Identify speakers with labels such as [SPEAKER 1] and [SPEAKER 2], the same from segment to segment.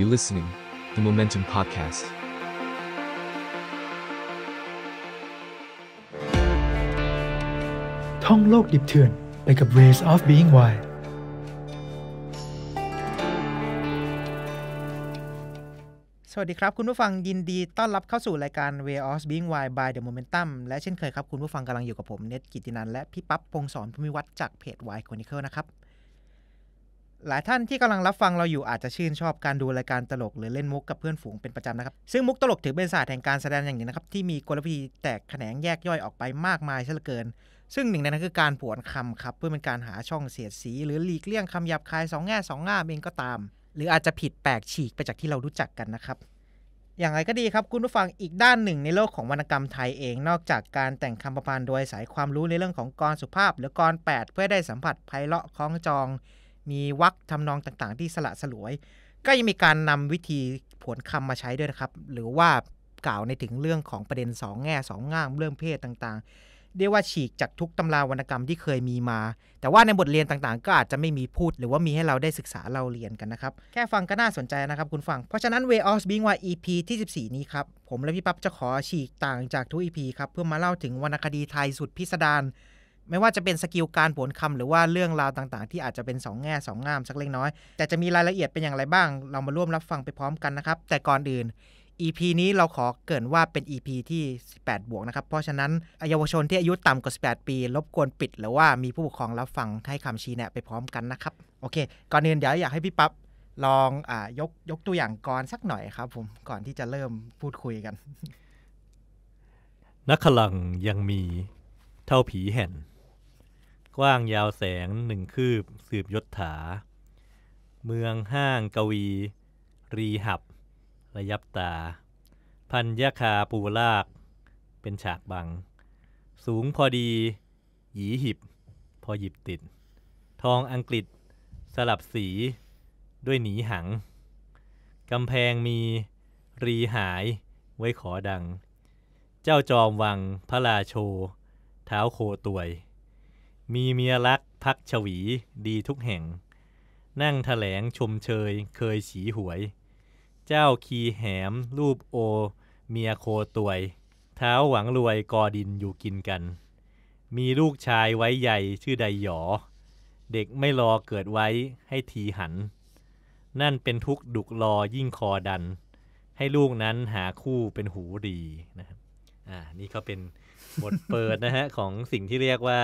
[SPEAKER 1] You listening, the Momentum Podcast. ท่องโลกดิบเถื่อนไปกับ Ways of Being Wild สวัสดีครับคุณ
[SPEAKER 2] ผู้ฟังยินดีต้อนรับเข้าสู่รายการ Way of Being Wild by The Momentum และเช่นเคยครับคุณผู้ฟังกำลังอยู่กับผมเนตกิตินันและพี่ปั๊บพงศรพมิวัฒน์จากเพจ Wild Chronicle นะครับหลายท่านที่กำลังรับฟังเราอยู่อาจจะชื่นชอบการดูรายการตลกหรือเล่นมุกกับเพื่อนฝูงเป็นประจำนะครับซึ่งมุกตลกถือเป็นศาสตร์แห่งการแสดงอย่างหนึ่งนะครับที่มีกลวิธีแตกแขนงแยกย่อยออกไปมากมายเช่นเกิน ซึ่งหนึ่งในนั้นคือการผวนคำครับเพื่อเป็นการหาช่องเสียดสี หรือหลีกเลี่ยงคำหยาบคายสองแง่สองง่ามเองก็ตาม หรืออาจจะผิดแปลกฉีกไปจากที่เรารู้จักกันนะครับอย่างไรก็ดีครับคุณผู้ฟังอีกด้านหนึ่งในโลกของวรรณกรรมไทยเองนอกจากการแต่งคำประพันธ์โดยสายความรู้ในเรื่องของกรสุภาพ หรือกรแปดเพื่อได้สัมผัสไพเราะคล้องจองมีวักททำนองต่างๆที่สละสลวย ก็ยังมีการนำวิธีผลคคำมาใช้ด้วยนะครับ หรือว่ากล่าวในถึงเรื่องของประเด็นสองแง่สองง่ามเรื่องเพศต่างๆ เรียกว่าฉีกจากทุกตำราวรรณกรรมที่เคยมีมา แต่ว่าในบทเรียนต่างๆ ก็อาจจะไม่มีพูดหรือว่ามีให้เราได้ศึกษาเราเรียนกันนะครับ แค่ฟังก็น่าสนใจนะครับคุณฟัง เพราะฉะนั้น Way of Being Why EP ที่14นี้ครับ ผมและพี่ปั๊บจะขอฉีกต่างจากทุก EP ครับเพื่อมาเล่าถึงวรรณคดีไทยสุดพิสดารไม่ว่าจะเป็นสกิลการผลคำหรือว่าเรื่องราวต่างๆ ที่อาจจะเป็น2แง่2งามสักเล็กน้อยแต่จะมีรายละเอียดเป็นอย่างไรบ้างเรามาร่วมรับฟังไปพร้อมกันนะครับ แต่ก่อนอื่น EP นี้เราขอเกินว่าเป็น EP ที่ 18 บวกนะครับ เพราะฉะนั้นเยาวชนที่อายุต่ำกว่า 18 ปี รบกวนปิดหรือว่ามีผู้ปกครองรับฟังให้คำชี้แนะไปพร้อมกันนะครับโอเค ก่อนอื่นเดี๋ยวอยากให้พี่ปับ๊บลองอยกยกตัวอย่างกรสักหน่อยครับ ผมก่อนที่จะเริ่มพูดคุยกัน
[SPEAKER 1] นักขลังยังมีเท่าผีแห่นกว้างยาวแสงหนึ่งคืบสืบยศถา เมืองห้างกวี รีหับ ระยับตา พันยะคาปูลาก เป็นฉากบัง สูงพอดีหยีหิบ พอหยิบติด ทองอังกฤษ สลับสี ด้วยหนีหังกำแพงมี รีหายไว้ขอดัง เจ้าจอมวังพระราโชเท้าโคตวยมีเมียรักพักฉวีดีทุกแห่ง นั่งแถลงชมเชยเคยฉีหวย เจ้าคีแหม รูปโอ เมียโคตวย เท้าหวังรวยกอดินอยู่กินกัน มีลูกชายไว้ใหญ่ชื่อใดหยอ เด็กไม่รอเกิดไว้ให้ทีหัน นั่นเป็นทุกข์ดุกรอยิ่งคอดัน ให้ลูกนั้นหาคู่เป็นหูดีนะครับอ่านี่ก็เป็นบทเปิดนะฮะของสิ่งที่เรียกว่า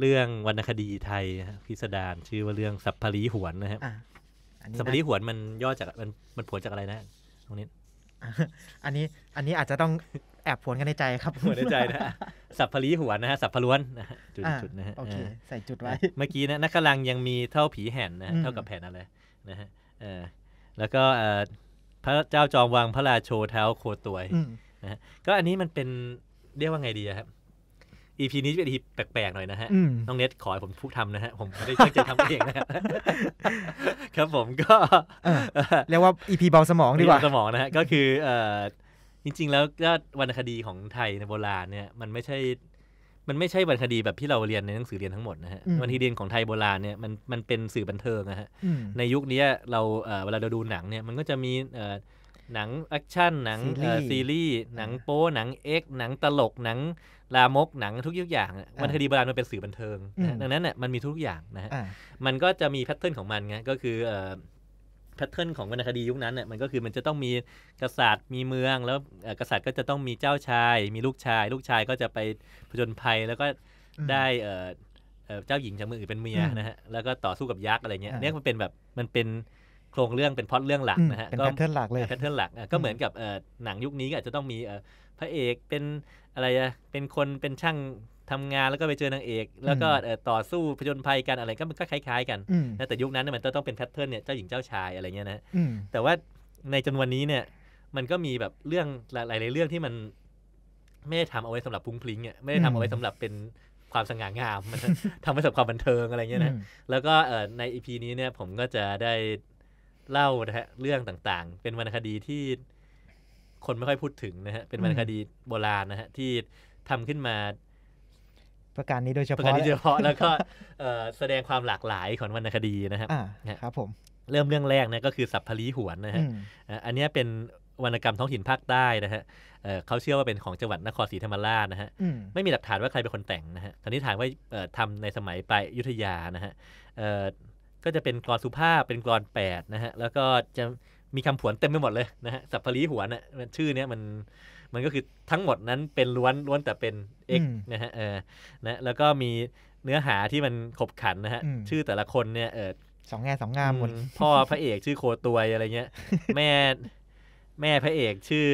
[SPEAKER 1] เรื่องวรรณคดีไทยพิสดารชื่อว่าเรื่องสัพพลีหวนนะครับสัพพลีหวนมันย่อจากมันมันผลจากอะไรนะตรงนี้
[SPEAKER 2] อันนี้อันนี้อาจจะต้องแอบผวนกันในใจครับผวนในใจนะ
[SPEAKER 1] สัพพลีหัวนะฮะสัพพล้วนนะจุดจุดนะฮะโอเคใส่จุดไว้เมื่อกี้นะนักกำลังยังมีเท่าผีแห่นนะเท่ากับแผ่นอะไรนะฮะเออแล้วก็เออพระเจ้าจอมวังพระราโชเท้าโคตวยนะฮะก็อันนี้มันเป็นเรียกว่าไงดีครับอีพีนี้เป็นอีแปลกๆหน่อยนะฮะน้องเน็ตขอให้ผมพูดทำนะฮะ ผมไม่ได้ตั้งใจทำเองนะครับผมก็เรียกว่าอีพีเบาสมองดีกว่า สมองนะฮะก็คือจริงๆ แล้วก็วรรณคดีของไทยในโบราณเนี่ยมันไม่ใช่ มันไม่ใช่วรรณคดีแบบที่เราเรียนในหนังสือเรียนทั้งหมดนะฮะวรรณคดีของไทยโบราณเนี่ยมันมันเป็นสื่อบันเทิงนะฮะในยุคนี้เราเวลาเราดูหนังเนี่ยมันก็จะมีหนังแอคชั่นหนังซีรีส์หนังโป๊หนังเอ็กหนังตลกหนังลามกหนังทุกยุกอย่างมันคดีโบราณมันเป็นสื่อบันเทิงดังนั้นเนี่ยมันมีทุกอย่างนะฮะมันก็จะมีแพทเทิร์นของมันไงก็คือแพทเทิร์นของวรรณคดียุคนั้นเนี่ยมันก็คือมันจะต้องมีกษัตริย์มีเมือง แล้วกษัตริย์ก็จะต้องมีเจ้าชาย มีลูกชาย ลูกชายก็จะไปผจญภัยแล้วก็ได้เจ้าหญิงจากเมืองอื่นเป็นเมียนะฮะแล้วก็ต่อสู้กับยักษ์อะไรเงี้ยเนี่ยมันเป็นแบบมันเป็นโครงเรื่องเป็นพ็อดเรื่องหลักนะฮะเป็นแพทเทิร์นหลักเลยแพทเทิร์นหลักก็เหมือนกับหนังยุคนี้ก็อาจจะต้องมีพระเอกเป็นอะไรอะเป็นคนเป็นช่างทำงานแล้วก็ไปเจอนางเอก แล้วก็ต่อสู้ผจญภัยกันอะไรก็มันก็คล้ายๆ กันนะแต่ยุคนั้นมันต้องเป็นแพทเทิร์นเนี่ยเจ้าหญิงเจ้าชายอะไรเงี้ยนะแต่ว่าในจำนวนนี้เนี่ยมันก็มีแบบเรื่องหลายๆเรื่องที่มันไม่ได้ทำเอาไว้สำหรับพุ้งพลิงอ่ะไม่ได้ทำเอาไว้สำหรับเป็นความสง่างามมันทำไว้สำหรับความบันเทิงอะไรเงี้ยนะแล้วก็ในอีพีนี้เนี่ยผมก็จะได้เล่านะฮะเรื่องต่างๆ เป็นวรรณคดีที่คนไม่ค่อยพูดถึงนะฮะ เป็นวรรณคดีโบราณนะฮะที่ทำขึ้นมา
[SPEAKER 2] ประการนี้โดยเฉพาะประการนี้โดยเฉพาะ แล้วก็
[SPEAKER 1] แสดงความหลากหลายของวรรณคดีนะครับครับผมเริ่มเรื่องแรกนะก็คือสัพพลีหวนนะฮะ อันนี้เป็นวรรณกรรมท้องถิ่นภาคใต้นะฮะเขาเชื่อว่าเป็นของจังหวัดนครศรีธรรมราชนะฮะ ไม่มีหลักฐานว่าใครเป็นคนแต่งนะฮะสันนี้ถามว่าทำในสมัยไปยุทธยานะฮะก็จะเป็นกรอนสุภาพ เป็นกรอนแปดนะฮะ แล้วก็จะมีคำผวนเต็มไปหมดเลยนะฮะ สัพพลีหวนะ่ะ ชื่อเนี้ยมันมันก็คือทั้งหมดนั้นเป็นล้วนล้วน แต่เป็นเอกนะฮะเออนะแล้วก็มีเนื้อหาที่มันขบขันนะฮะชื่อแต่ละคนเนี่ยเออสองแง่สองงามหมดพ่อพระเอกชื่อโคตัวอะไรเงี้ย แม่แม่พระเอกชื่อ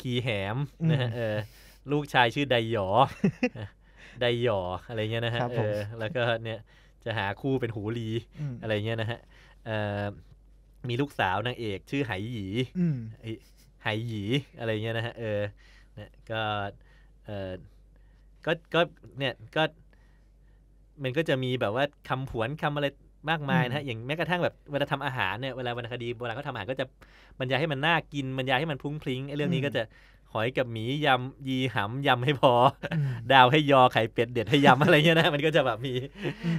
[SPEAKER 1] ขีแหมนะฮะเออลูกชายชื่อไดหยอไดหยออะไรเงี้ยนะฮะเออแล้วก็เนี่ยจะหาคู่เป็นหูลีอะไรเงี้ยนะฮะมีลูกสาวนางเอกชื่อไหหยีไหหยีอะไรเงี้ยนะฮะเออก็เออก็ก็เนี่ย ก็ มันก็จะมีแบบว่าคำผวนคำอะไรมากมายนะฮะ อย่างแม้กระทั่งแบบเวลาทำอาหารเนี่ย เวลาวรรณคดีโบราณเขาทำอาหารก็จะบรรยายให้มันน่ากินบรรยายให้มันพุ้งพลิ้งไอ้เรื่องนี้ก็จะหอยกับหมียำยี หำยำให้พอ ดาวให้ยอไข่เป็ดเด็ดให้ยำอะไรเงี้ยนะมันก็จะแบบมี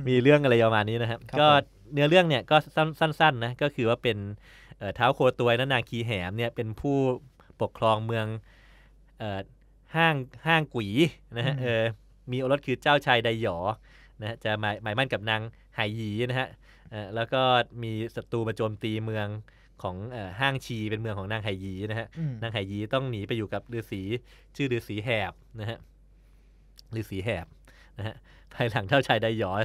[SPEAKER 1] มีเรื่องอะไรประมาณนี้นะครับก็เนื้อเรื่องเนี่ยก็สั้นๆนะก็คือว่าเป็นเท้าโคตัวยนางคีแหมเนี่ยเป็นผู้ปกครองเมืองห้างห้างกุ๋ยนะฮะมีโอรสคือเจ้าชายไดหยอนะะจะหมายหมายมั่นกับนางไหหยีนะฮะแล้วก็มีศัตรูมาโจมตีเมืองของห้างชีเป็นเมืองของนางไหยีนะฮะ นางไหยีต้องหนีไปอยู่กับฤาษีชื่อฤาษีแหบนะฮะ ฤาษีแหบนะฮะ ภายหลังเท่าชายได้ยอน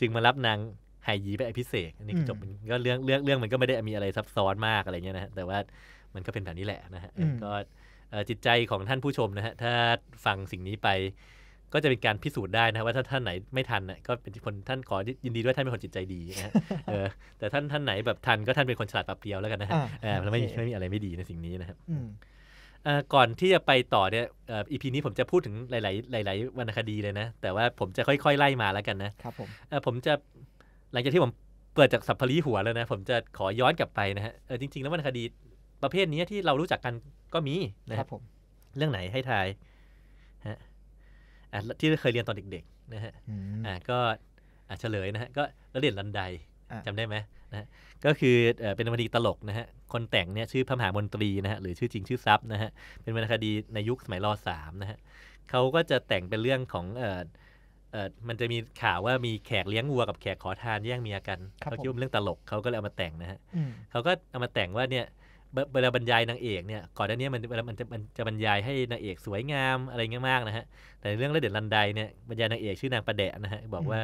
[SPEAKER 1] จึงมารับนางไหยีไปอภิเษกอันนี้จบมันก็เรื่องเรื่องเรื่องมันก็ไม่ได้มีอะไรซับซ้อนมากอะไรเงี้ยนะฮะแต่ว่ามันก็เป็นแบบนี้แหละนะฮะก็จิตใจของท่านผู้ชมนะฮะถ้าฟังสิ่งนี้ไปก็จะเป็นการพิสูจน์ได้นะว่าถ้าท่านไหนไม่ทันนะก็เป็นคนท่านขอยินดีด้วยท่านเป็นคนจิตใจดีนะฮะแต่ท่านท่านไหนแบบทันก็ท่านเป็นคนฉลาดปรับเปลียวแล้วกันนะฮะแล้วไม่มีไม่มีอะไรไม่ดีในสิ่งนี้นะครับก่อนที่จะไปต่อเนี่ยอีพีนี้ผมจะพูดถึง หลายๆหลายๆวรรณคดีเลยนะแต่ว่าผมจะค่อยๆไล่มาแล้วกันนะครับผมผมจะหลังจากที่ผมเปิดจากสัพพลีหัวแล้วนะ ผมจะขอย้อนกลับไปนะฮะจริง ๆ แล้ววรรณคดี ประเภทนี้ที่เรารู้จักกันก็มีนะครับผม เรื่องไหนให้ทายที่เคยเรียนตอนเด็กๆนะฮะอ่าก็เฉลยนะฮะก็ระเดียนลันไดจำได้ไหมนะก็คือเป็นวรรณีตลกนะฮะคนแต่งเนี่ยชื่อพระมหามนตรีนะฮะหรือชื่อจริงชื่อซับนะฮะเป็นวรรณคดีในยุคสมัยรอสามนะฮะเขาก็จะแต่งเป็นเรื่องของเออเออมันจะมีข่าวว่ามีแขกเลี้ยงวัวกับแขกขอทานแย่งเมียกันเขาคิดว่าเรื่องตลกเขาก็เลยเอามาแต่งนะฮะเขาก็เอามาแต่งว่าเนี่ยเวลาบรรยายนางเอกเนี่ย ก่อนหน้านี้มันเวลามันจะมันจะบรรยายให้นางเอกสวยงามอะไรเงี้ยมากนะฮะ แต่เรื่องรดเด็ดลันไดเนี่ยบรรยายนางเอกชื่อนางประแดะนะฮะ บอกว่า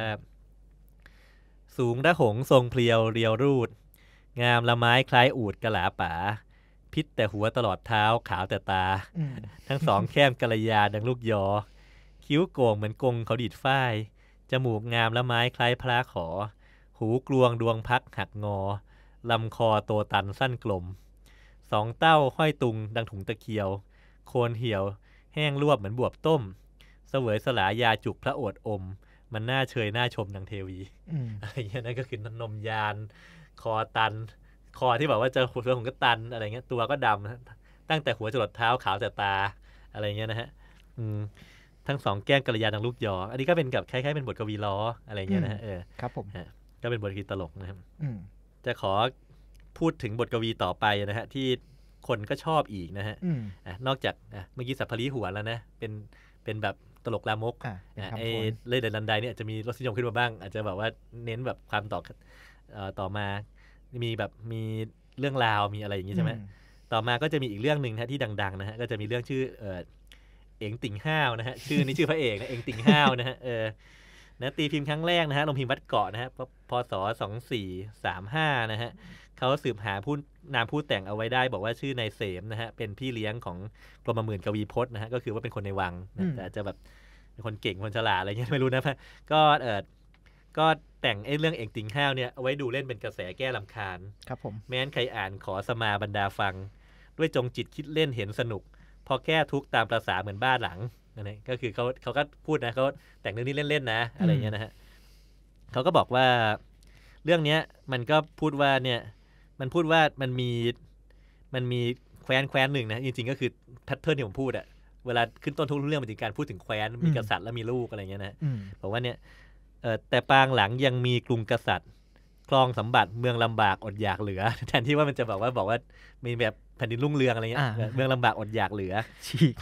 [SPEAKER 1] สูงระหงทรงเพลียวเรียวรูด งามละไม้คล้ายอูดกะหลาป่าพิษแต่หัวตลอดเท้าขาวแต่ตา ทั้งสองแค้มกระยาดังลูกยอ คิ้วโก่งเหมือนกงเขาดีดฝ้ายจมูกงามละไม้คล้ายพระขอ หูกลวงดวงพักหักงอลำคอโตตันสั้นกลมสองเต้าห้อยตุงดังถุงตะเคียว โคนเหี่ยวแห้งรวบเหมือนบวบต้ม เสวยสลายาจุกพระโอษอมมันน่าเชยน่าชมดังเทวีอะไรเงี้ยนั่นก็คือนมยานคอตันคอที่แบบว่าเจอหัวของก็ตันอะไรเงี้ย ตัวก็ดำตั้งแต่หัวจรดเท้าขาวแต่ตาอะไรเงี้ยนะฮะทั้งสองแก้งกัลยาดังลูกยออันนี้ก็เป็นกับคล้ายๆเป็นบทกวีล้ออะไรเงี้ยนะเออครับผมก็เป็นบทกวีตลกนะครับจะขอพูดถึงบทกวีต่อไปนะฮะที่คนก็ชอบอีกนะฮะนอกจากเมื่อกี้สัพพลีหัวแล้วนะเป็นเป็นแบบตลกลามกไอ้เล่เดลันไดเนี่ยจะมีรสนิยมขึ้นมาบ้าง อาจจะแบบว่าเน้นแบบความต่อต่อมา มีแบบมีเรื่องราวมีอะไรอย่างนี้ใช่ไหมต่อมาก็จะมีอีกเรื่องหนึ่งนะที่ดังๆนะฮะก็จะมีเรื่องชื่อ เออเอ็งติ่งห้าวนะฮะชื่อนี้ชื่อพระเอกนะเอ็งติ่งห้าวนะฮะเออนะตีพิมพ์ครั้งแรกนะฮะลงพิมพ์วัดเกาะนะฮะพศสองสี่สาม ห้านะฮะเขาสืบหาผู้นามผู้แต่งเอาไว้ได้ บอกว่าชื่อนายเสมนะฮะเป็นพี่เลี้ยงของกรมหมื่นกวีพจน์นะฮะ ก็คือว่าเป็นคนในวังอาแต่จะแบบคนเก่งคนฉลาดอะไรเงี้ยไม่รู้นะพะก็เออก็แต่งเรื่องเอกติงห้าวเนี่ยเอาไว้ ดูเล่นเป็นกระแสแก้ลำคาญครับผม แม้นใครอ่านขอสมาบรรดาฟัง ด้วยจงจิตคิดเล่นเห็นสนุก พอแก้ทุกตามประษาเหมือนบ้านหลังนั่นเองก็คือเขาเขาก็พูดนะเขาแต่งเรื่องนี้เล่นๆนะ อะไรเงี้ยนะฮะเขาก็บอกว่าเรื่องเนี้ยมันก็พูดว่าเนี่ยมันพูดว่ามันมีมันมีแคว้นแคว้นหนึ่งนะจริงๆก็คือแพทเทิร์นที่ผมพูดอะเวลาขึ้นต้นทุกเรื่องมันป็งการพูดถึงแคว้นมีกษัตริย์แล้วมีลูกอะไรเงี้ยนะบอกว่าเนี่ยแต่ปางหลังยังมีกรุงกษัตริย์คลองสมบัติเมืองลำบากอดอยากเหลือแทนที่ว่ามันจะบอกว่าบอกว่ามีแบบแผ่นดินรุ่งเรืองอะไรเงี้ยเมืองลำบากอดอยากเหลือฉีก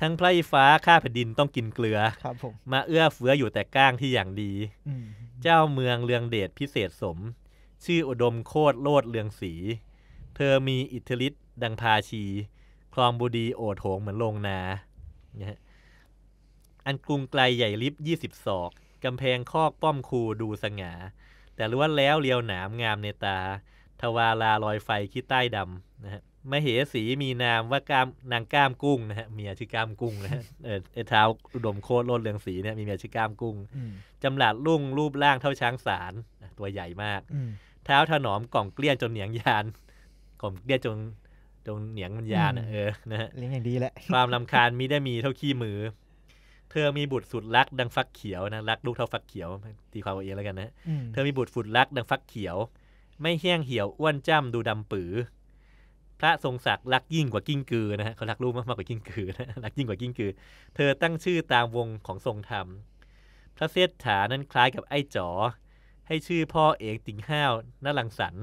[SPEAKER 1] ทั้งไพร่ฟ้าข้าแผ่นดินต้องกินเกลือ ครับผมมาเอื้อเฟื้ออยู่แต่ก้างที่อย่างดีเจ้าเมืองเรืองเดชพิเศษสมชื่ออุดมโคตรโลดเลืองสี เธอมีอิทธิฤทธิ์ดังพาชี คลองบุดีโอดโถงเหมือนลงนาอันกรุงไกลใหญ่ลิบยี่สิบศอก กำแพงคอกป้อมคูดูสง่าแต่ล้วนแล้วเรียวหนามงามในตา ทวาราลอยไฟขี้ใต้ดำนะฮะมเหสีมีนามว่ากามนางก้ามกุ้งนะฮะเมียชื่อก้ามกุ้งนะฮะเออเท้าอุดมโคตรโลดเรืองสีเนี่ยมีเมียชื่อก้ามกุ้งจำหลัดลุ่งรูปร่างเท่าช้างสาร ตัวใหญ่มากเท้าถนอมกล่องเกลี้ยงจนเหนียงยานกล่องเกลี้ยจนจนเหนียงมันยานเออนะฮะเลี้ยงอย่างดีแหละ ความลำคาญมิได้มีเท่าขี้มือ เธอมีบุตรสุดรักดังฟักเขียวนะรักลูกเท่าฟักเขียวตีความเอาเองแล้วกันนะเธอมีบุตรสุดรักดังฟักเขียว ไม่ฮห้ยงเหี่ยวอ้วนจ้ำดูดำปือพระทรงศักดิ์รักยิ่งกว่ากิ้งกือนะฮะเขารักลูกมากกว่ากิ้งกือนะรักยิ่งกว่ากิ้งกือ เธอตั้งชื่อตามวงของทรงธรรมพระเสษฐานั้นคล้ายกับไอ้จ๋อให้ชื่อพ่อเอกติ่งห้าวนลังสัน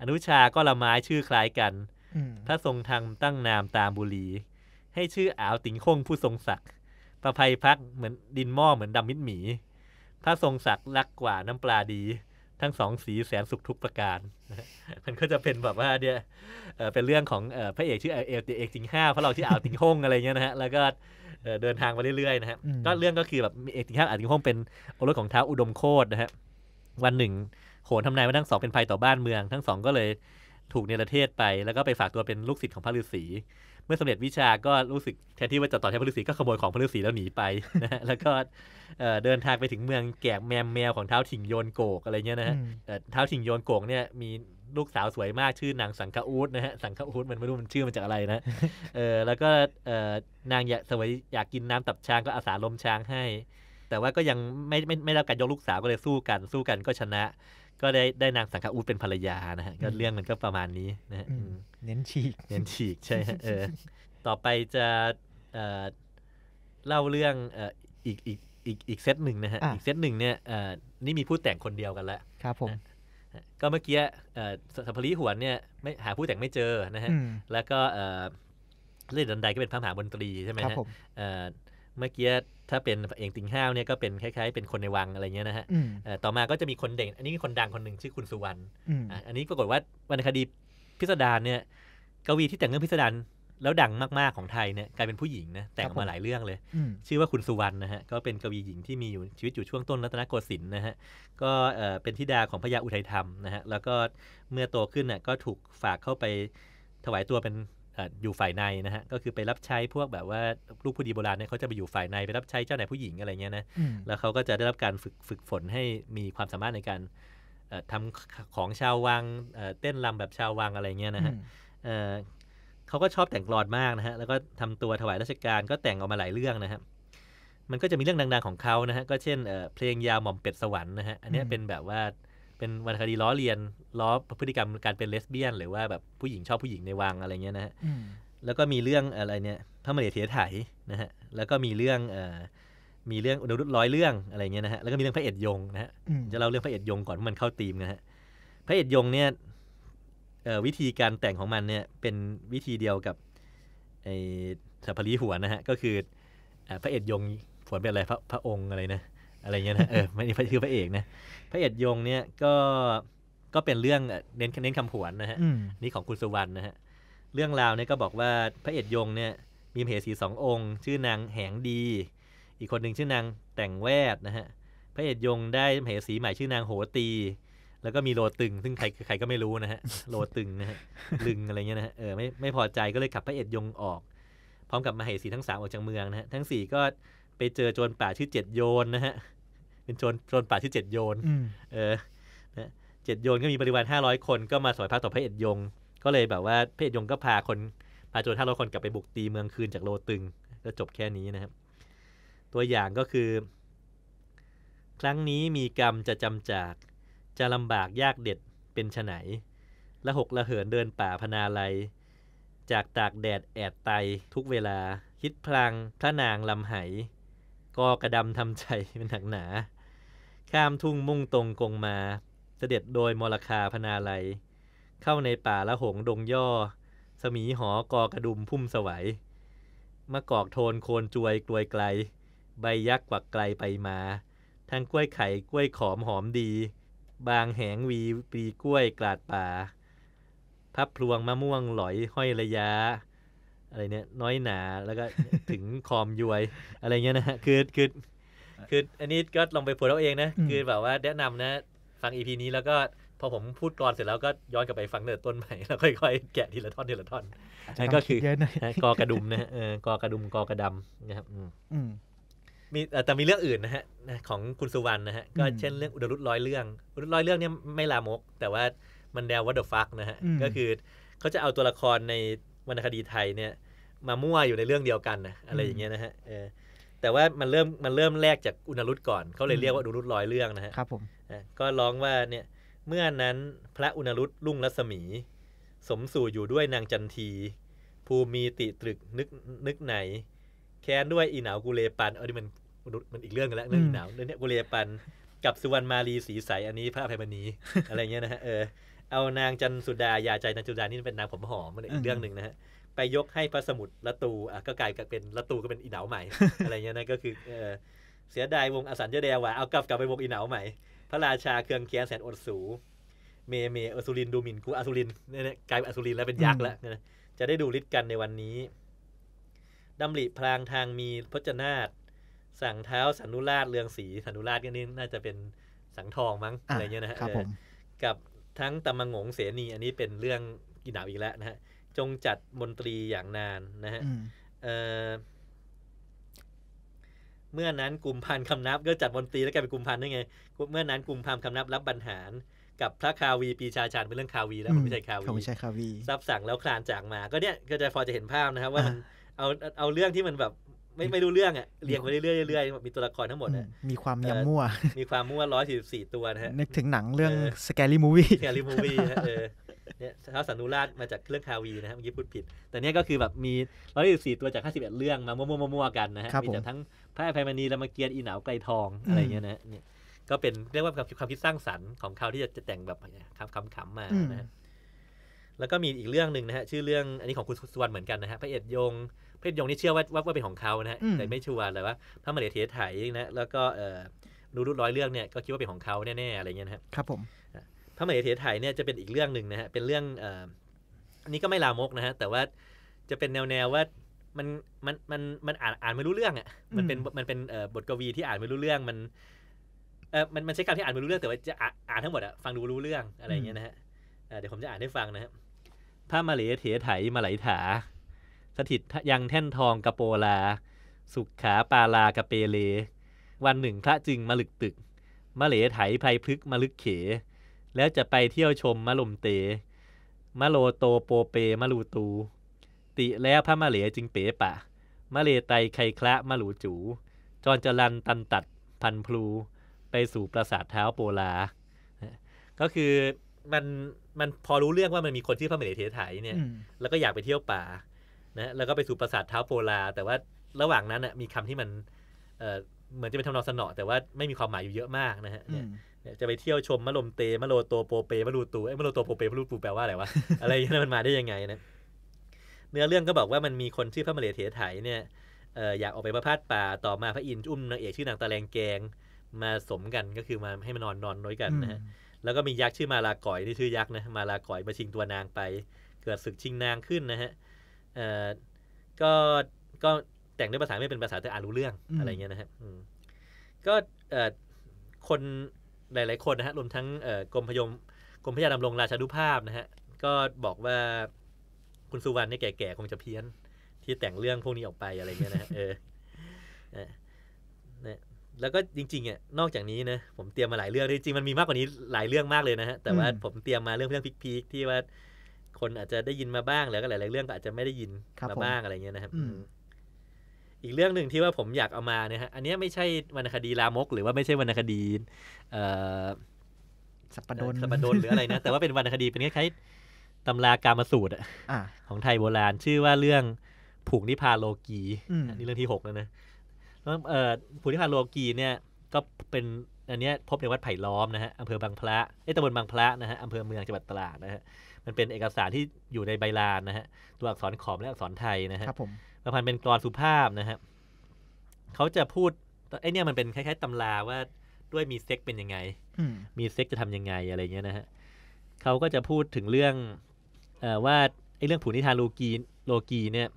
[SPEAKER 1] อนุชา ก็ละไม้ชื่อคล้ายกันถ้าทรงทางตั้งนามตามบุรี ให้ชื่ออ่าวติ่งคงผู้ทรงศักดิ์ประภัยพักเหมือนดินหม้อเหมือนดำมิดหมี ถ้าทรงศักดิ์รักกว่าน้ำปลาดีทั้งสองสีแสนสุขทุกประการมันก็จะเป็นแบบว่าเนี่ยเป็นเรื่องของพระเอกชื่อเอลติเอกติงห้าพระเราที่อ่าวติงห้งอะไรเงี้ยนะฮะแล้วก็เดินทางมาเรื่อยๆ นะฮะก็เรื่องก็คือแบบเอกติงห้าอ่าวติงห้งเป็นโอรสของท้าวอุดมโคตรนะฮะวันหนึ่งโหนทำนายว่าทั้งสองเป็นภัยต่อบ้านเมือง ทั้งสองก็เลยถูกเนรเทศไปแล้วก็ไปฝากตัวเป็นลูกศิษย์ของพระฤาษี เมื่อสำเร็จวิชาก็รู้สึกแทนที่ว่าจะต่อแทนพระฤาษีก็ขโมยของพระฤาษีแล้วหนีไปนะฮะแล้วก็เดินทางไปถึงเมืองแกะแมวแมวของเท้าถิ่งโยนโกกอะไรเงี้ยนะฮะเท้าถิ่งโยนโกกเนี่ยมีลูกสาวสวยมากชื่อนางสังคอูดนะฮะสังคอูดมันไม่รู้มันชื่อมันจากอะไรนะเออแล้วก็นางอยากสวยอยากกินน้ำตับช้างก็อาสาลมช้างให้แต่ว่าก็ยังไม่ไม่ไม่รับการยกลูกสาวก็เลยสู้กันสู้กันก็ชนะ ก็ได้ได้นางสังฆอูเป็นภรรยานะฮะก็เรื่องมันก็ประมาณนี้นะฮะ
[SPEAKER 2] เน้นฉีกเน้นฉีกใช่ฮะเออ
[SPEAKER 1] ต่อไปจะเอ่อเล่าเรื่องเอ่ออีกอีกอีกอีกเซตหนึ่งนะฮะอีกเซตหนึ่งเนี่ยเอ่อนี่มีผู้แต่งคนเดียวกันแล้วครับผมก็เมื่อกี้สัพพลีหวนเนี่ย ไม่หาผู้แต่งไม่เจอนะฮะแล้วก็เล่นดันไดก็เป็นพระมหาบนตรีใช่ไหมฮะเมื่อกี้ถ้าเป็นเองติงห้าวเนี่ยก็เป็นคล้ายๆเป็นคนในวังอะไรเงี้ยนะฮะต่อมาก็จะมีคนเด่นอันนี้คนดังคนหนึ่งชื่อคุณสุวรรณอันนี้ปรากฏว่าวรรณคดีพิสดารเนี่ยกวีที่แต่งเรื่องพิสดารแล้วดังมากๆของไทยเนี่ยกลายเป็นผู้หญิงนะแต่งมาหลายเรื่องเลย ชื่อว่าคุณสุวรรณนะฮะก็เป็นกวีหญิงที่มีอยู่ ชีวิตอยู่ช่วงต้นรัตนโกสินทร์นะฮะก็เป็นธิดาของพระยาอุทัยธรรมนะฮะแล้วก็เมื่อโตขึ้นน่ยก็ถูกฝากเข้าไปถวายตัวเป็นอยู่ฝ่ายในนะฮะก็คือไปรับใช้พวกแบบว่าลูกผู้ดีโบราณเนี่ยเขาจะไปอยู่ฝ่ายในไปรับใช้เจ้าไหนผู้หญิงอะไรเงี้ยนะแล้วเขาก็จะได้รับการฝึกฝึกฝนให้มีความสามารถในการทำของชาววังเต้นลำแบบชาววังอะไรเงี้ยนะฮะเขาก็ชอบแต่งกลอนมากนะฮะแล้วก็ทำตัวถวายราชการก็แต่งออกมาหลายเรื่องนะครับมันก็จะมีเรื่องดังๆ ของเขานะฮะก็เช่นเพลงยาวหม่อมเป็ดสวรรค์นะฮะอันนี้เป็นแบบว่าเป็นวรรณคดีล้อเลียน ล้อพฤติกรรมการเป็นเลสเบี้ยน หรือว่าแบบผู้หญิงชอบผู้หญิงในวังอะไรเงี้ยนะฮะแล้วก็มีเรื่องอะไรเนี่ยพระมเหสเถ่ายนะฮะแล้วก็มีเรื่องมีเรื่องอุรุร้อยเรื่องอะไรเงี้ยนะฮะแล้วก็มีเรื่องพระเอ็ดยงนะฮะจะเล่าเรื่องพระเอ็ดยงก่อนเพราะมันเข้าธีมนะฮะพระเอ็ดยงเนี่ยวิธีการแต่งของมันเนี่ยเป็นวิธีเดียวกับไอ้สัพพลีหัวนะฮะก็คือพระเอ็ดยงผลนเป็นอะไรพระพระองค์อะไรนะอะไรเงี้ยนะเออไม่ใช่คือพระเอกนะพระเอกยงเนี่ยก็ก็เป็นเรื่องเน้นเน้นคำผวนนะฮะนี่ของคุณสุวรรณนะฮะเรื่องราวเนี่ยก็บอกว่าพระเอกยงเนี่ยมีเหสีสององค์ ชื่อนางแหงดี อีกคนหนึ่งชื่อนางแต่งแวดนะฮะพระเอกยงได้เหสีใหม่ชื่อนางโหตี แล้วก็มีโลตึง ซึ่งใครใครก็ไม่รู้นะฮะโลตึงนะฮะลึงอะไรเงี้ยนะฮะเออไม่ไม่พอใจก็เลยขับพระเอกยงออก พร้อมกับมาเหสีทั้งสามออกจากเมืองนะฮะทั้งสี่ก็ไปเจอโจรป่าชื่อเจ็ดโยน นะฮะ เป็นโจรโจรป่าชื่อเจ็ดโยน เออ นะเจ็ดโยนก็มีบริวารห้าร้อยคน ก็มาสอยพระต่อพระเอ็ดยงก็เลยแบบว่าพระเอ็ดยงก็พาคนพาโจรห้าร้อยคนกลับไปบุกตีเมืองคืนจากโลตึงก็จบแค่นี้นะครับ ตัวอย่างก็คือ ครั้งนี้มีกรรมจะจำจากจะลำบากยากเด็ดเป็นไฉนละหกละเหินเดินป่าพนาไลจากตากแดดแอดไตทุกเวลาคิดพลังพระนางลำไหก็กระดำทำใจเป็นหนักหนา ข้ามทุ่งมุ่งตรงกงมา เสด็จโดยมรคาพนาลัย เข้าในป่าละหงดงย่อสมีหอกอกระดุมพุ่มสวัยมะกอกโทนโคนจวยกลวยไกล ใบยักษ์กวักไกลไปมา ทั้งกล้วยไข่กล้วยขอมหอมดี บางแหงวีปีกล้วยกลาดป่า พับพลวงมะม่วงหลอยห้อยระยะอะไรเนี่ยน้อยหนาแล้วก็ถึงคอมยวย อะไรเงี้ยนะฮะคือคือคือ อันนี้ก็ลองไปพูดเอาเองนะ คือแบบว่า แนะนำนะ ฟังอีพีนี้แล้วก็พอผมพูดกรอนเสร็จแล้วก็ย้อนกลับไปฟังเนื้อต้นใหม่ แล้วค่อย ๆ แกะทีละท่อนทีละท่อนนั่นก็คือ กอกระดุมนะเออกอกระดุม กอกระดำนะครับอืมีแต่มีเรื่องอื่นนะฮะของคุณสุวรรณนะฮะ ก็เช่น เรื่องอุดรุตร้อยเรื่องอุดรุตร้อยเรื่องเนี่ยไม่ลามก แต่ว่ามันแนววัตเดอร์ฟักนะฮะ ก็คือเขาจะเอาตัวละครในวรรณคดีไทยเนี่ยมามั่วอยู่ในเรื่องเดียวกันนะ อะไรอย่างเงี้ยนะฮะแต่ว่ามันเริ่มมันเริ่มแรกจากอุณรุตก่อนเขาเลยเรียกว่าอุณรุตร้อยเรื่องนะฮะครับผมก็ร้องว่าเนี่ยเมื่อนั้นพระอุณรุตรุ่งรัศมี สมสู่อยู่ด้วยนางจันทีภูมีติตรึกนึกนึกไหน แค้นด้วยอีหนาวกุเลปันเออที่มันมันอีกเรื่องกันแล้วเรื่องอีหนาวเรื่องเนี้ยกุเลปันกับสุวรรณมาลีสีใสอันนี้พระอภัยมณีอะไรเงี้ยนะฮะเออเอานางจันสุดายาใจจันสุดานี่เป็นนางผมหอมอีกเรื่องหนึ่งนะฮะไปยกให้พระสมุทรละตูอ่ะก็กลายเป็นละตูก็เป็นอีเหนาใหม่อะไรเงี้ยนะก็คือเสียดายวงอสัญเจเดวะเอากลับกลับไปวงอีเหนาใหม่ พระราชาเครื่องเคียนแสนอดสู เมเมอสุรินดูหมิ่นกูอสุรินเนี่ยกลายเป็นอสุรินแล้วเป็นยักษ์แล้วนะจะได้ดูฤทธิ์กันในวันนี้ดำริพลางทางมีพจนาฏสั่งเท้าสันนุราชเรืองศรีสันุราชก็นี่น่าจะเป็นสังทองมั้งอะไรเงี้ยนะฮะกับทั้งตะมังงง เสนี อันนี้เป็นเรื่องกินหนาวอีกแล้วนะฮะ จงจัดมนตรีอย่างนานนะฮะเมื่อนั้นกลุ่มพันคำนับ ก็จัดมนตรีแล้วกลายเป็นกลุ่มพันได้ไง เมื่อนั้นกลุ่มพันคำนับรับบัญหาร กับพระคาวีปีชาชาญเป็นเรื่องคาวี แล้วไม่ใช่คาวีไม่ใช่คาวีรับสั่งแล้วคลานจากมา ก็เนี่ยก็จะพอจะเห็นภาพนะครับว่ามันเอาเอาเรื่องที่มันแบบไม่ไม่รู้เรื่องอ่ะเรียงไปเรื่อยเรื่อยมีตัวละครทั้งหมด
[SPEAKER 2] มีความยำมั่ว
[SPEAKER 1] มีความมั่วร้อยสี่สี่ตัวนะฮะ
[SPEAKER 2] นึกถึงหนังเรื่อง scary movie scary movie ฮะ
[SPEAKER 1] เนี่ยท้าสันนุราชมาจากเรื่องคาวีนะฮะเมื่อกี้พูดผิด แต่เนี้ยก็คือแบบมีร้อยสี่ตัวจากห้าสิบเอ็ดเรื่องมามั่ววมั่วกันนะฮะมีจากทั้ง พระอภัยมณีรามเกียรติอีหนาวไกลทองอะไรเงี้ยนะเนี่ยก็เป็นเรียกว่าความคิดสร้างสรรค์ของเขาที่จะแต่งแบบคำๆมานะะแล้วก็มีอีกเรื่องหนึ่งนะฮะชื่อเรื่องอันนี้ของคุณสุวรรณเหมือนกันนะฮะพระเอกยงเพรยงนี่เชื่อว่าว่าเป็นของเขานะฮะแต่ไม่ชัวร์เลยว่าพระมเหเถ่ไถนะแล้วก็เรู้รุ่ร้อยเรื่องเนี่ยก็คิดว่าเป็นของเขาแน่ๆอะไรเงี้ยนะครับครับผมพระมเหเถ่ไถเนี่ยจะเป็นอีกเรื่องหนึ่งนะฮะเป็นเรื่องอันนี้ก็ไม่ลามกนะฮะแต่ว่าจะเป็นแนวแนวว่ามันมันมันมันอ่านอ่านไม่รู้เรื่องอ่ะมันเป็นมันเป็นบทกวีที่อ่านไม่รู้เรื่องมันเออมันมันใช้คำที่อ่านไม่รู้เรื่องแต่ว่าจะอ่านทั้งหมดอ่ะฟังดูรู้เรื่องอะไรเงี้ยนะฮะเดี๋ยวผมจะอ่านให้ฟังนะฮะพระมาเลเถไถมาไหลถาถิตยังแท่นทองกระโปลาสุขขาปาลากระเปเล วันหนึ่งพระจึงมาลึกตึกมะเหลไถไพรพฤกมะลึกเข แล้วจะไปเที่ยวชมมะลมเตมะโลโตโปเปมะลูตู ติแล้วพระมะเหลจึงเป๋ปะมะเลไตไคคละมะลูจูจอนจรันตันตัดพันพลูไปสู่ปราสาทเท้าโปลาก็คือมันมันพอรู้เรื่องว่ามันมีคนที่พระมเหลเทไถเนี่ยแล้วก็อยากไปเที่ยวป่านะแล้วก็ไปสู่ปราสาทเท้าโปลา แต่ว่าระหว่างนั้นนะมีคำที่มันเเหมือนจะเป็นทำนองสนอแต่ว่าไม่มีความหมายอยู่เยอะมากนะฮะจะไปเที่ยวชมมะลมเตมะโลโตโปเปมะลูตูไอ้มะโลโตโปเปมะลูตูแปลว่า อะไรวะ อะไรนั้นมันมาได้ยังไงนะเนื้อเรื่องก็บอกว่ามันมีคนชื่อพระมเลเถรไถเนี่ยอยากออกไปประพาสป่า ต่อมาพระอินทร์อุ้มนางเอกชื่อนางตะแลงแกงมาสมกัน ก็คือมาให้มานอนนอนน้อยกันนะฮะ แล้วก็มียักษ์ชื่อมาลาก่อยนี่ชื่อยักษ์นะ มาลาก่อยมาชิงตัวนางไป เกิดศึกชิงนางขึ้นนะฮะเออก็ ก็แต่งด้วยภาษาไม่เป็นภาษาแต่อ่านรู้เรื่องอะไรเงี้ยนะครับก็เออคนหลาย ๆ คนนะฮะรวมทั้งเออกรมพยมกรมพยาดำรงราชานุภาพนะฮะ ก็บอกว่าคุณสุวรรณเนี่ยแก่ ๆ คงจะเพี้ยน ที่แต่งเรื่องพวกนี้ออกไปอะไรเงี้ยนะฮะเออนะแล้วก็จริงๆอ่ะนอกจากนี้นะผมเตรียมมาหลายเรื่องจริงๆมันมีมากกว่านี้หลายเรื่องมากเลยนะฮะแต่ว่าผมเตรียมมาเรื่องเรื่องพิก ๆ ที่ว่าคนอาจจะได้ยินมาบ้างแล้วก็หลายๆเรื่องก็อาจจะไม่ได้ยินมาบ้างอะไรเงี้ยนะครับอีกเรื่องหนึ่งที่ว่าผมอยากเอามาเนี่ยฮะ อันนี้ไม่ใช่วรรณคดีลามกหรือว่าไม่ใช่วรรณคดีสัปดนสัปดนหรืออะไรนะ แต่ว่าเป็นวรรณคดีเป็นคล้ายๆตำรากามาสูตรอะของไทยโบราณ ชื่อว่าเรื่องผูกนิพาโลกีอันนี้เรื่องที่หกแล้วนะแล้วผูกนิพาโลกี เนี่ย ก็เป็นอันนี้พบในวัดไผ่ล้อมนะฮะอำเภอบางพระไอ้ตำบลบางพระนะฮะอำเภอเมืองจังหวัดตราดนะฮะมันเป็นเอกสารที่อยู่ในใบลานนะฮะ ตัวอักษรขอมและอักษรไทยนะฮะครับผม ประพันธ์เป็นกรสุภาพนะฮะเขาจะพูดไอเนี่ยมันเป็นคล้าย ๆตำราว่าด้วยมีเซ็กเป็นยังไง มีเซ็กจะทํำยังไงอะไรเงี้ยนะฮะเขาก็จะพูดถึงเรื่องอว่าไอ้เรื่องผูนิทานโลกี โลกีเนี่ย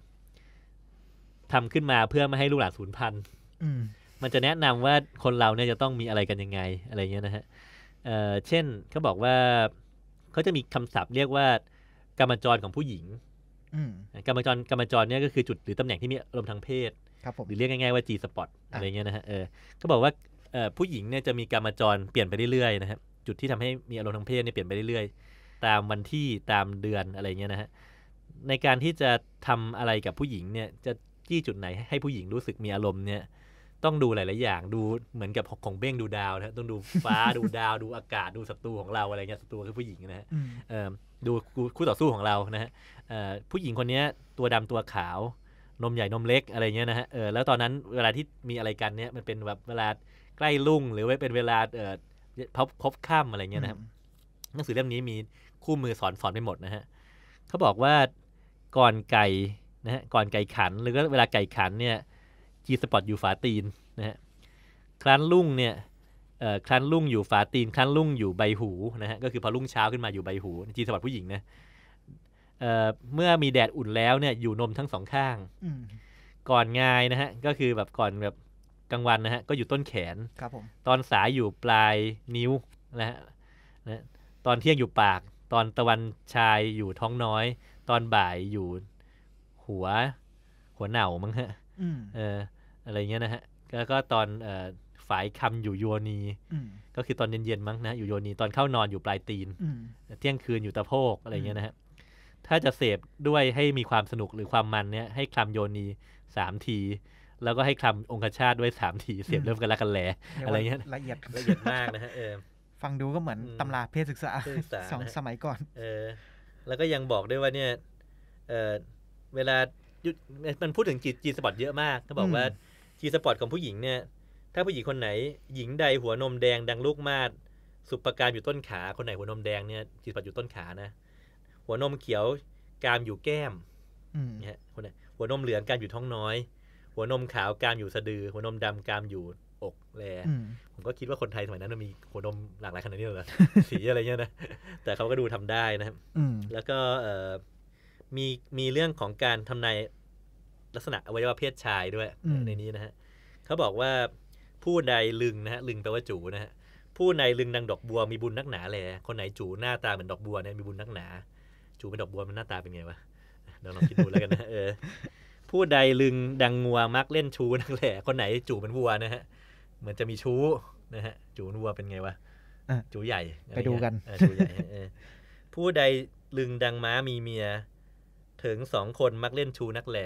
[SPEAKER 1] ทำขึ้นมาเพื่อไม่ให้ลูกหลานสูญพันธุ์มันจะแนะนำว่าคนเราเนี่ยจะต้องมีอะไรกันยังไงอะไรเงี้ยนะฮะเช่นเขาบอกว่าเขาจะมีคำศัพท์เรียกว่ากรรมจรของผู้หญิงกรรมจรกรรมจรเนี่ยก็คือจุดหรือตำแหน่งที่มีอารมณ์ทางเพศครับผมหรือเรียกง่ายๆว่า G สปอตอะไรเงี้ยนะฮะเออกขาบอกว่าผู้หญิงเนี่ยจะมีกรรมจรเปลี่ยนไปเรื่อยๆนะฮะ จุดที่ทำให้มีอารมณ์ทางเพศเนี่ยเปลี่ยนไปเรื่อยๆ ตามวันที่ตามเดือนอะไรเงี้ยนะฮะ ในการที่จะทำอะไรกับผู้หญิงเนี่ย จะจี้จุดไหนให้ผู้หญิงรู้สึกมีอารมณ์เนี่ยต้องดูหลายๆอย่างดูเหมือนกับของเบ้งดูดาวนะต้องดูฟ้าดูดาว ดูอากาศดูศัตรูของเราอะไรเงี้ยศัตรูคือผู้หญิงนะฮะดูคู่ต่อสู้ของเรานะฮะผู้หญิงคนนี้ตัวดำตัวขาว นมใหญ่นมเล็กอะไรเงี้ยนะฮะเออแล้วตอนนั้นเวลาที่มีอะไรกันเนี้ยมันเป็นแบบเวลาใกล้ลุ่งหรือว่าเป็นเวลาเออพบพบข้ามอะไรเงี้ยนะครับหนังสือเล่มนี้มีคู่มือสอนสอนไปหมดนะฮะเขาบอกว่าก่อนไก่นะฮะก่อนไก่ขัน หรือเวลาไก่ขันเนี่ยจีสปอตอยู่ฝาตีนนะฮะ คลันลุ่งเนี่ยคลันลุ่งอยู่ฝาตีน คลันลุ่งอยู่ใบหูนะฮะ ก็คือพอลุ่งเช้าขึ้นมาอยู่ใบหูจีสปอตผู้หญิงนะเเมื่อมีแดดอุ่นแล้วเนี่ยอยู่นมทั้งสองข้างก่อนงายนะฮะ ก็คือแบบก่อนแบบกลางวันนะฮะ ก็อยู่ต้นแขนครับผมตอนสายอยู่ปลายนิ้วนะฮะนะ ตอนเที่ยงอยู่ปาก ตอนตะวันชายอยู่ท้องน้อย ตอนบ่ายอยู่หัวหัวเหน่ามั้งฮะเอะไรเงี้ยนะฮะ แล้วก็ตอนฝ่ายคำอยู่โยนีก็คือตอนเย็นๆมั้งนะ อยู่โยนี ตอนเข้านอนอยู่ปลายตีนเที่ยงคืนอยู่ตะโพกอะไรเงี้ยนะฮะ ถ้าจะเสพด้วยให้มีความสนุกหรือความมันเนี่ย ให้คลำโยนีสามที แล้วก็ให้คลำองคชาตด้วยสามที เสพเริ่มกันละกันแหลอะไรเงี้ย ละเอียดละเอียดมากนะฮะเออ
[SPEAKER 2] ฟังดูก็เหมือนตำราเพศศึกษาสองสมัยก่อน
[SPEAKER 1] เออ แล้วก็ยังบอกด้วยว่าเนี่ย เออเวลามันพูดถึงจีจีสปอร์ตเยอะมาก ก็บอกว่าทีสปอร์ตของผู้หญิงเนี่ยถ้าผู้หญิงคนไหนหญิงใดหัวนมแดงดังลูกมาดสุปการอยู่ต้นขา คนไหนหัวนมแดงเนี่ยทีสปอร์ตอยู่ต้นขานะ หัวนมเขียวกามอยู่แก้มเนี่ยคนไหนหัวนมเหลืองกามอยู่ท้องน้อย หัวนมขาวกามอยู่สะดือหัวนมดำกามอยู่อกแลผมก็คิดว่าคนไทยสมัยนั้นมีหัวนมหลากหลายขนาดนี้เลยสีอะไรเงี้ยนะแต่เขาก็ดูทำได้นะครับแล้วก็มีมีเรื่องของการทำนายลักษณะอวัยวะเพศชายด้วยในนี้นะฮะเขาบอกว่า ผู้ใดลึงนะฮะลึงแปลว่าจูนะฮะผู้ในลึงดังดอกบัวมีบุญนักหนาแลคนไหนจูหน้าตาเหมือนดอกบัวเนี่ยมีบุญนักหนา จูเป็นดอกบัวมันหน้าตาเป็นไงวะเดีลองคิดดูแล้วกันนะเออผู้ใดลึงดังงัวมักเล่นชูนักแหล่คนไหนจูเป็นวัวนะฮะเหมือนจะมีชูนะฮะ จูนวัวเป็นไงวะจูใหญ่ไปดูกันจูใหญ่ผู้ใดลึงดังม้ามีเมียถึงสองคนมักเล่นชูนักแหล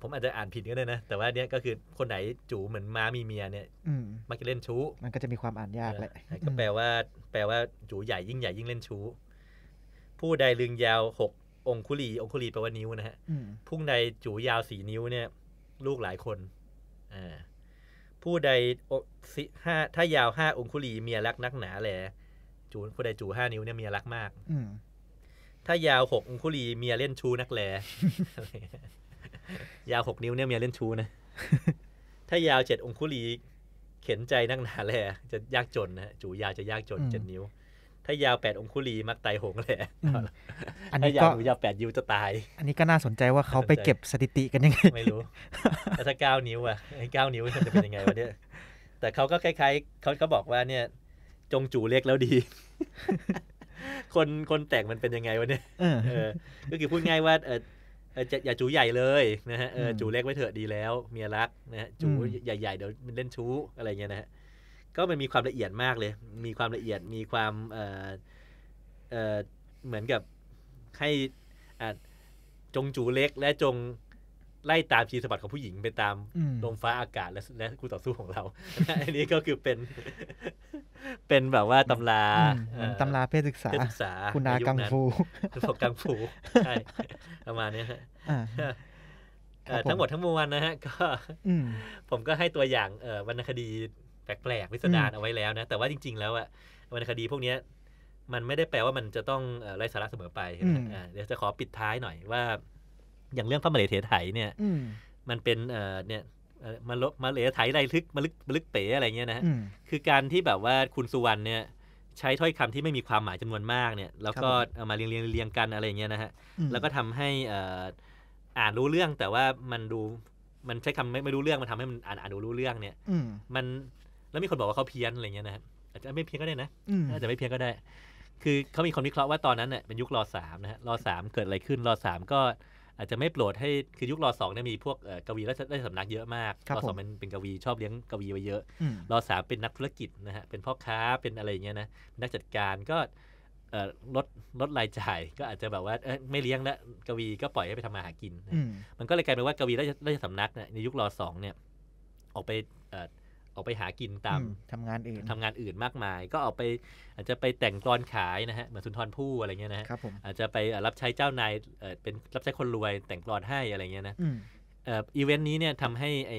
[SPEAKER 1] ผมอาจจะอ่านผิดก็ได้นะ แต่ว่าเนี้ยก็คือคนไหนจูเหมือนม้ามีเมียเนี่ยมักจะเล่นชูมันก
[SPEAKER 2] ็จะมีความอ่านยากแหละก็แ
[SPEAKER 1] ปลว่าแปลว่าจูใหญ่ยิ่งใหญ่ยิ่งเล่นชู ผู้ใดลึงยาวหกองคุลีองคุลีแปลว่านิ้วนะฮะผู้ใดจูยาวสี่นิ้ว เนี่ย ลูกหลายคนอผู้ใดสิห้าถ้ายาวห้าองคุลีเมียรักนักหนาแหลจูผู้ใดจูห้านิ้วเนี่ยเมียรักมาก อืถ้ายาวหกองคุลีเมียเล่นชูนักแลยาวหกนิ้วเนี่ยเมียเล่นชูนะถ้ายาวเจ็ดองคุลีเข็นใจนักหนาแลจะยากจนนะจูยาวจะยากจนเจ็ดนิ้ว ถ้ายาวแปดองคุลีมักไตหงแหลอันนี้ก็ยาวแปดยิ้วจะตาย อันนี้ก็น่าสนใจว่าเขาไปเก็บสถิติกันยังไงไม่รู้ถ้าเก้านิ้วอะไอ้เก้านิ้วจะเป็นยังไงวะเนี่ยแต่เขาก็คล้ายๆเขาเขาบอกว่าเนี่ย จงจูเล็กแล้วดีคนคนแต่งมันเป็นยังไงวะเนี่ยก็คือพูดง่ายว่าเออจะอย่าจูใหญ่เลยนะฮะเออจูเล็กไว้เถอะดีแล้ว เมียรักนะฮะจูใหญ่ๆ เดี๋ยวมันเล่นชู้อะไรเงี้ยนะฮะก็มันมีความละเอียดมากเลย มีความละเอียดมีความเออเออเหมือนกับให้อ่าจงจูเล็กและจงไล่ตามชีสบัติของผู้หญิงไปตามลมฟ้าอากาศและและคู่ต่อสู้ของเรา อันนี้ก็คือเป็น เป็นแบบว่าตำราตำราเพศศึกษาคุณากังฟูคุณกังฟูใช่ประมาณนี้ฮะทั้งหมดทั้งมวลนะฮะก็ผมก็ให้ตัวอย่างวรรณคดีแปลกๆวิสดารเอาไว้แล้วนะ แต่ว่าจริง ๆ แล้วอะวรรณคดีพวกนี้มันไม่ได้แปลว่ามันจะต้องไร้สาระเสมอไปเดี๋ยวจะขอปิดท้ายหน่อยว่าอย่างเรื่องพระมาเลเถไถเนี่ยมันเป็นเนี่ยมาลมาเลไถไรลึกมาลึกมาลึกเป๋อะไรเงี้ยนะฮะ คือการที่แบบว่าคุณสุวรรณเนี่ย ใช้ถ้อยคำที่ไม่มีความหมายจำนวนมากเนี่ย แล้วก็เอามาเรียงเรียงเรียงกันอะไรเงี้ยนะฮะ แล้วก็ทำให้อ่านรู้เรื่องแต่ว่ามันดู มันใช้คำไม่ไม่รู้เรื่องมันทำให้มันอ่านอ่านดูรู้เรื่องเนี่ยมันแล้วมีคนบอกว่าเขาเพี้ยนอะไรเงี้ยนะฮะอาจจะไม่เพี้ยนก็ได้นะอาจจะไม่เพี้ยนก็ได้ คือเขามีคนวิเคราะห์ว่าตอนนั้นเนี่ยเป็นยุครอสามนะฮะรอสามเกิดอะไรขึ้นรอสามก็อาจจะไม่โปรดให้คือยุครอสองเนี่ยมีพวกกวีรดชสำนักเยอะมากรอสองป็นเป็นกวีชอบเลี้ยงกวีไว้เยอะรอสามเป็นนักธุรกิจนะฮะเป็นพ่อค้าเป็นอะไรเงี้ยนะนักจัดการก็ลดลดรายจ่าย ก็อาจจะแบบว่าไม่เลี้ยงแล้วกวีก็ปล่อยให้ไปทำมาหากินมันก็เลยกลายเป็นว่ากวีรดชสำนักในยุครอสองเนี่ยออกไปออกไปหากินตามทำงานอื่นทำงานอื่นมากมาย ก็ออกไปอาจจะไปแต่งกรขายนะฮะเหมือนสุนทรภู่อะไรเงี้ยนะฮะอาจจะไปรับใช้เจ้านายเป็นรับใช้คนรวยแต่งกรให้อะไรเงี้ยนะอีเวนต์นี้เนี่ยทำให้ไอ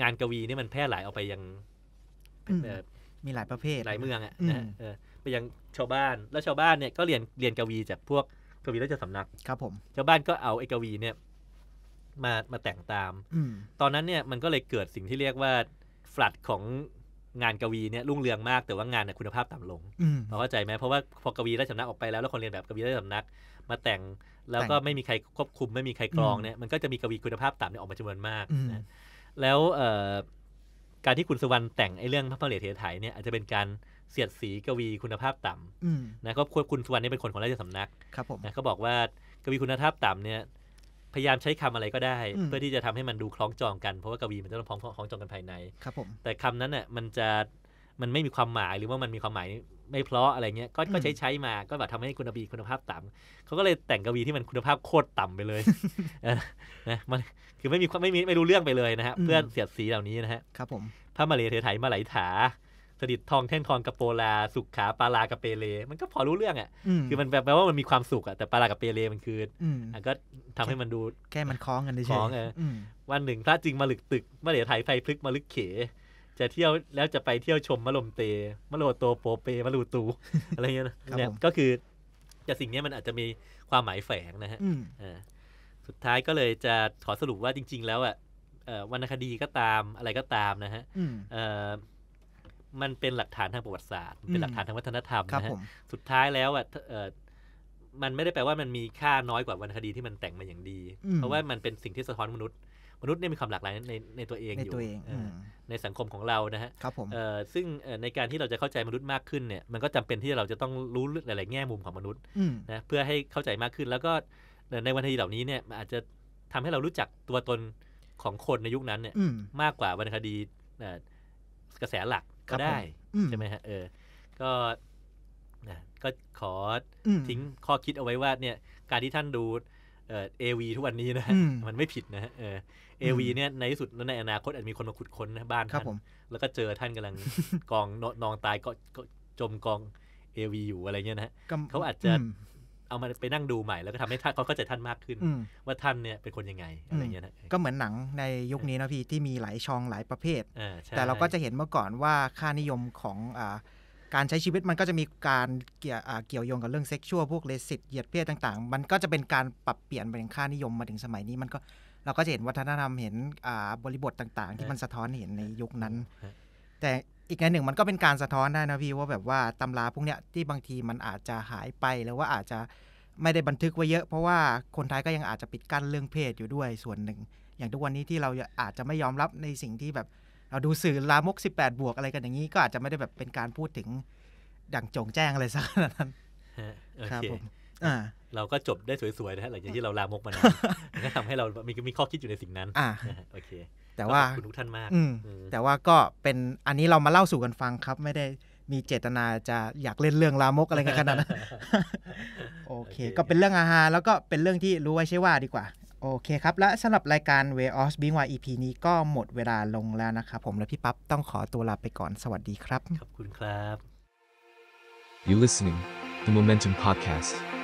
[SPEAKER 1] งานกวีนี่มันแพร่หลายออกไปยังมีหลายประเภทหลายเมืองอ่ะนะไปยังชาวบ้าน แล้วชาวบ้านเนี่ยก็เรียนเรียนกวีจากพวกกวีราชสำนักครับผม ชาวบ้านก็เอาไอ้กวีเนี่ยมามาแต่งตาม ตอนนั้นเนี่ยมันก็เลยเกิดสิ่งที่เรียกว่าฟลัดของงานกวีเนี่ยรุ่งเรืองมากแต่ว่างานเนี่ยคุณภาพต่ำลงเข้าใจไหมเพราะว่าพอกวีได้สำนักออกไปแล้วแล้วคนเรียนแบบกวีได้สำนัก มาแต่งแล้วก็ไม่มีใครควบคุมไม่มีใครกรองเนี่ยมันก็จะมีกวีคุณภาพต่ำเนี่ยออกมาจำนวนมากนะแล้วการที่คุณสุวรรณแต่งไอ้เรื่องพระพเลเทไถเนี่ยอาจจะเป็นการเสียดสีกวีคุณภาพต่ำนะครบคุณสุวรรณนี่เป็นคนของราชสำนักนะเขาบอกว่ากวีคุณภาพต่ำเนี่ยพยายามใช้คำอะไรก็ได้ เพื่อที่จะทำให้มันดูคล้องจองกันเพราะว่ากวีมันจะต้องพ้องคล้องจองกันภายใน ครับผม แต่คำนั้นเน่ยมันจะมันไม่มีความหมายหรือว่ามันมีความหมายไม่เพราะอะไรเงี้ยก็ก็ใช้ใช้มาก็แบบทำให้คุณบีคุณภาพต่ำเขาก็เลยแต่งกวีที่มันคุณภาพโคตรต่ำไปเลยนะมันคือไม่มีไม่มีไม่รู้เรื่องไปเลยนะฮะเพื่อนเสียดสีเหล่านี้นะฮะครับผมพระมาเลเทไทยมาไหลถาสดิตทองแท่งทองกับโปลาสุขขาปลาลากับเปเลมันก็พอรู้เรื่อง อ่ะ คือมันแปลว่ามันมีความสุขอ่ะ แต่ปาลากับเปเลมันคืออันก็ทำให้มันดู
[SPEAKER 2] แค่มันคล้องกันได้ใช่คล้องเออ
[SPEAKER 1] วันหนึ่งพระจริงมาลึกตึกมาเหลือไทยไฟพลึกมาลึกเข จะเที่ยวแล้วจะไปเที่ยวชมมะลมเตมะโลโตโปเปมะลูตู อะไรเงี้ยเนี่ย ก็คือ จะสิ่งนี้มันอาจจะมีความหมายแฝงนะฮะสุดท้ายก็เลยจะขอสรุปว่าจริง ๆ แล้วอ่ะวรรณคดีก็ตามอะไรก็ตามนะฮะมันเป็นหลักฐานทางประวัติศาสตร์ เป็นหลักฐานทางวัฒนธรรมนะฮะ สุดท้ายแล้วอ่ะมันไม่ได้แปลว่ามันมีค่าน้อยกว่าวรรณคดีที่มันแต่งมาอย่างดี เพราะว่ามันเป็นสิ่งที่สะท้อนมนุษย์ มนุษย์เนี่ยมีความหลากหลายในในตัวเองอยู่ ในสังคมของเรานะฮะซึ่งในการที่เราจะเข้าใจมนุษย์มากขึ้นเนี่ย มันก็จำเป็นที่เราจะต้องรู้หลายๆแง่มุมของมนุษย์นะ เพื่อให้เข้าใจมากขึ้น แล้วก็ในวรรณคดีเหล่านี้เนี่ยอาจจะทำให้เรารู้จักตัวตนของคนในยุคนั้นเนี่ยมากกว่าวรรณคดีกระแสหลักก็ได้ ใช่ไหมฮะเออ ก็นะก็ขอทิ้งข้อคิดเอาไว้ว่าเนี่ย การที่ท่านดู เออวีทุกวันนี้นะ มันไม่ผิดนะเออเอวีเนี่ย ในที่สุดในอนาคตอาจมีคนมาขุดค้นนะบ้านท่านแล้วก็เจอท่านกำลังกองนองตายก็จมกองเอวีอยู่อะไรเงี้ยนะเขาอาจจะเอามาไปนั่งดูใหม่แล้วก็ทำให้เขาเข้าใจท่านมากขึ้น ว่าท่านเนี่ยเป็นคนยังไงอะไรเงี้ยนะ
[SPEAKER 2] ก็เหมือนหนังในยุคนี้นะพี่ ที่มีหลายช่องหลายประเภท แต่เราก็จะเห็นเมื่อก่อนว่าค่านิยมของอการใช้ชีวิตมันก็จะมีการเกี่ยวเกี่ยวโยงกับเรื่องเซ็กชวลพวกเลสิตเหยียดเพศต่างๆ มันก็จะเป็นการปรับเปลี่ยนเป็นค่านิยมมาถึงสมัยนี้ มันก็เราก็จะเห็นวัฒนธรรมเห็นบริบทต่าง ๆ ที่มันสะท้อนเห็นในยุคนั้น แต่อีกในหนึ่งมันก็เป็นการสะท้อนได้นะพี่ ว่าแบบว่าตำราพวกเนี้ยที่บางทีมันอาจจะหายไปหรือว่าอาจจะไม่ได้บันทึกไว้เยอะ เพราะว่าคนไทยก็ยังอาจจะปิดกั้นเรื่องเพศอยู่ด้วยส่วนหนึ่งอย่างทุกวันนี้ที่เราอาจจะไม่ยอมรับในสิ่งที่แบบ เราดูสื่อลามก18บวกอะไรกันอย่างนี้ก็อาจจะไม่ได้แบบเป็นการพูดถึง ดังจงแจ้งอะไรสักนั้น
[SPEAKER 1] ครับผมอ่า เราก็จบได้สวยๆนะฮะหลังจากที่เราลามกมานานก็ทำให้เรามีมีข้อคิดอยู่ในสิ่งนั้นอ่าโอเคแต่ว่าคุณทุกท่านมากแต่ว่า
[SPEAKER 2] ก็เป็น อันนี้เรามาเล่าสู่กันฟังครับ ไม่ได้มีเจตนาจะอยากเล่นเรื่องลามกอะไรกันขนาดนั้น โอเค ก็เป็นเรื่องอาหารแล้วก็เป็นเรื่องที่รู้ไว้ใช่ว่าดีกว่า โอเคครับ และสำหรับรายการ Way of Being Why EP นี้ก็หมดเวลาลงแล้วนะครับผมและพี่ปั๊บต้องขอตัวลาไปก่อนสวัสดีครับ ขอบคุณ
[SPEAKER 1] ครับ You listening the Momentum Podcast